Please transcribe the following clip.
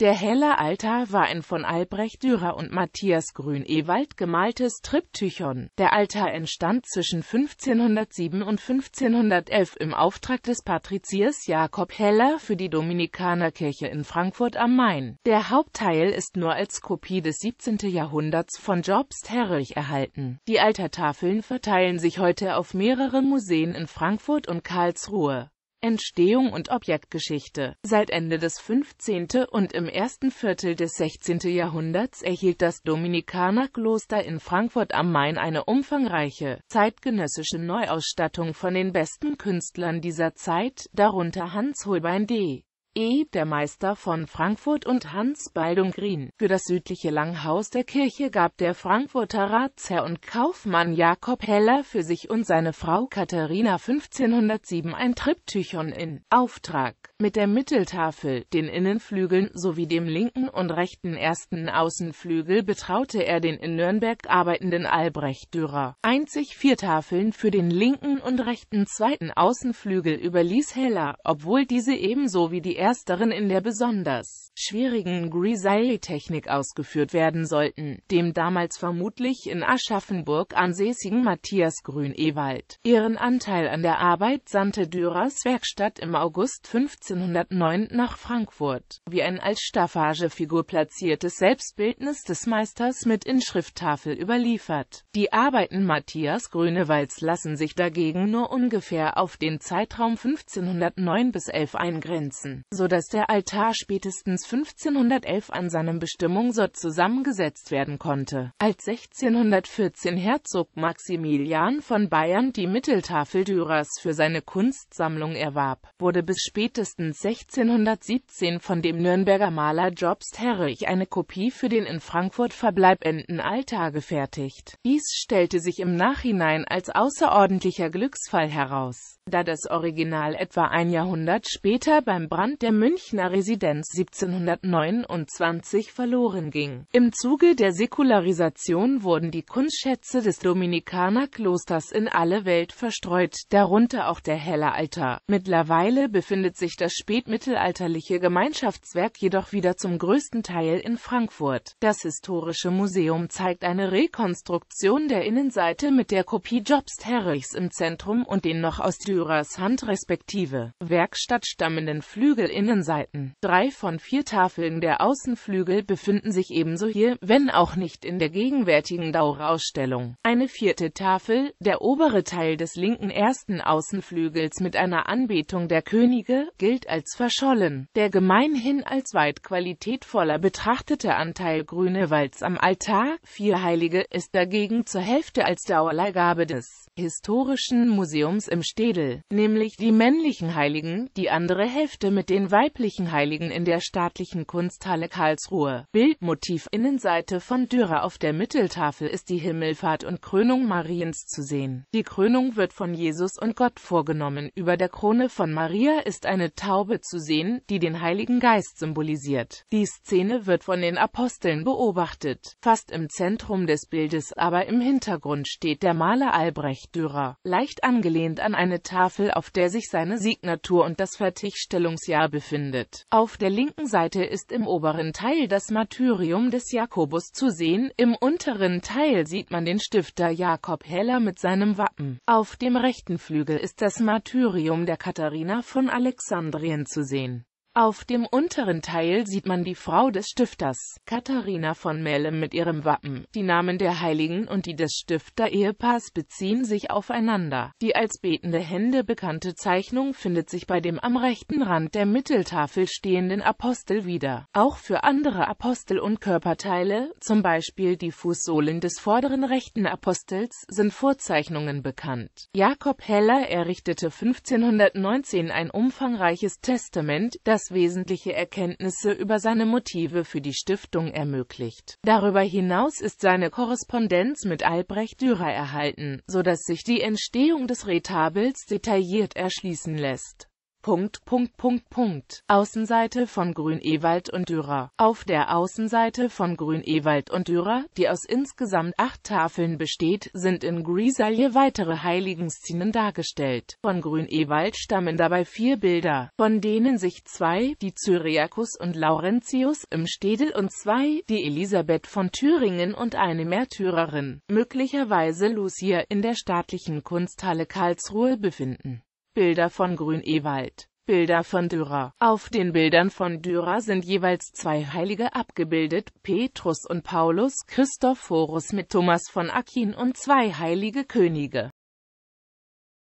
Der helle Altar war ein von Albrecht Dürer und Matthias Grün-Ewald gemaltes Triptychon. Der Altar entstand zwischen 1507 und 1511 im Auftrag des Patriziers Jakob Heller für die Dominikanerkirche in Frankfurt am Main. Der Hauptteil ist nur als Kopie des 17. Jahrhunderts von Jobst Herrich erhalten. Die Altertafeln verteilen sich heute auf mehrere Museen in Frankfurt und Karlsruhe Entstehung und Objektgeschichte. Seit Ende des 15. und im ersten Viertel des 16. Jahrhunderts erhielt das Dominikanerkloster in Frankfurt am Main eine umfangreiche, zeitgenössische Neuausstattung von den besten Künstlern dieser Zeit, darunter Hans Holbein d. E. der Meister von Frankfurt und Hans Baldung Green. Für das südliche Langhaus der Kirche gab der Frankfurter Ratsherr und Kaufmann Jakob Heller für sich und seine Frau Katharina 1507 ein Triptychon in Auftrag. Mit der Mitteltafel, den Innenflügeln sowie dem linken und rechten ersten Außenflügel betraute er den in Nürnberg arbeitenden Albrecht Dürer. Einzig vier Tafeln für den linken und rechten zweiten Außenflügel überließ Heller, obwohl diese ebenso wie die ersteren in der besonders schwierigen Grisaille-Technik ausgeführt werden sollten, dem damals vermutlich in Aschaffenburg ansässigen Matthias Grün-Ewald. Ihren Anteil an der Arbeit sandte Dürers Werkstatt im August 1509 nach Frankfurt, wie ein als Staffagefigur platziertes Selbstbildnis des Meisters mit Inschrifttafel überliefert. Die Arbeiten Matthias Grünewalds lassen sich dagegen nur ungefähr auf den Zeitraum 1509 bis 11 eingrenzen so dass der Altar spätestens 1511 an seinem Bestimmungsort zusammengesetzt werden konnte. Als 1614 Herzog Maximilian von Bayern die Mitteltafel Dürers für seine Kunstsammlung erwarb, wurde bis spätestens 1617 von dem Nürnberger Maler Jobst Herrich eine Kopie für den in Frankfurt verbleibenden Altar gefertigt. Dies stellte sich im Nachhinein als außerordentlicher Glücksfall heraus, da das Original etwa ein Jahrhundert später beim Brand der Münchner Residenz 1729 verloren ging. Im Zuge der Säkularisation wurden die Kunstschätze des Dominikanerklosters in alle Welt verstreut, darunter auch der Heller Altar. Mittlerweile befindet sich das spätmittelalterliche Gemeinschaftswerk jedoch wieder zum größten Teil in Frankfurt. Das Historische Museum zeigt eine Rekonstruktion der Innenseite mit der Kopie Jobst Herrichs im Zentrum und den noch aus Dürers Hand respektive Werkstatt stammenden Flügel Innenseiten. Drei von vier Tafeln der Außenflügel befinden sich ebenso hier, wenn auch nicht in der gegenwärtigen Dauerausstellung. Eine vierte Tafel, der obere Teil des linken ersten Außenflügels mit einer Anbetung der Könige, gilt als verschollen. Der gemeinhin als weit qualitätvoller betrachtete Anteil grüne Walz am Altar, vier Heilige, ist dagegen zur Hälfte als Dauerleihgabe des Historischen Museums im Städel, nämlich die männlichen Heiligen, die andere Hälfte mit den den weiblichen Heiligen in der staatlichen Kunsthalle Karlsruhe. Bildmotiv Innenseite von Dürer Auf der Mitteltafel ist die Himmelfahrt und Krönung Mariens zu sehen. Die Krönung wird von Jesus und Gott vorgenommen. Über der Krone von Maria ist eine Taube zu sehen, die den Heiligen Geist symbolisiert. Die Szene wird von den Aposteln beobachtet. Fast im Zentrum des Bildes, aber im Hintergrund steht der Maler Albrecht Dürer, leicht angelehnt an eine Tafel, auf der sich seine Signatur und das Fertigstellungsjahr befindet. Auf der linken Seite ist im oberen Teil das Martyrium des Jakobus zu sehen, im unteren Teil sieht man den Stifter Jakob Heller mit seinem Wappen. Auf dem rechten Flügel ist das Martyrium der Katharina von Alexandrien zu sehen. Auf dem unteren Teil sieht man die Frau des Stifters, Katharina von Mellem mit ihrem Wappen. Die Namen der Heiligen und die des Stifter-Ehepaars beziehen sich aufeinander. Die als betende Hände bekannte Zeichnung findet sich bei dem am rechten Rand der Mitteltafel stehenden Apostel wieder. Auch für andere Apostel und Körperteile, zum Beispiel die Fußsohlen des vorderen rechten Apostels, sind Vorzeichnungen bekannt. Jakob Heller errichtete 1519 ein umfangreiches Testament, das wesentliche Erkenntnisse über seine Motive für die Stiftung ermöglicht. Darüber hinaus ist seine Korrespondenz mit Albrecht Dürer erhalten, so dass sich die Entstehung des Retabels detailliert erschließen lässt. Punkt, Punkt, Punkt, Punkt. Außenseite von Grünewald und Dürer. Auf der Außenseite von Grünewald und Dürer, die aus insgesamt acht Tafeln besteht, sind in Grisalie weitere Heiligenszenen dargestellt. Von Grünewald stammen dabei vier Bilder, von denen sich zwei, die Cyriacus und Laurentius im Städel und zwei, die Elisabeth von Thüringen und eine Märtyrerin, möglicherweise Lucia in der staatlichen Kunsthalle Karlsruhe befinden. Bilder von Grünewald, Bilder von Dürer. Auf den Bildern von Dürer sind jeweils zwei Heilige abgebildet, Petrus und Paulus, Christophorus mit Thomas von Akin und zwei heilige Könige.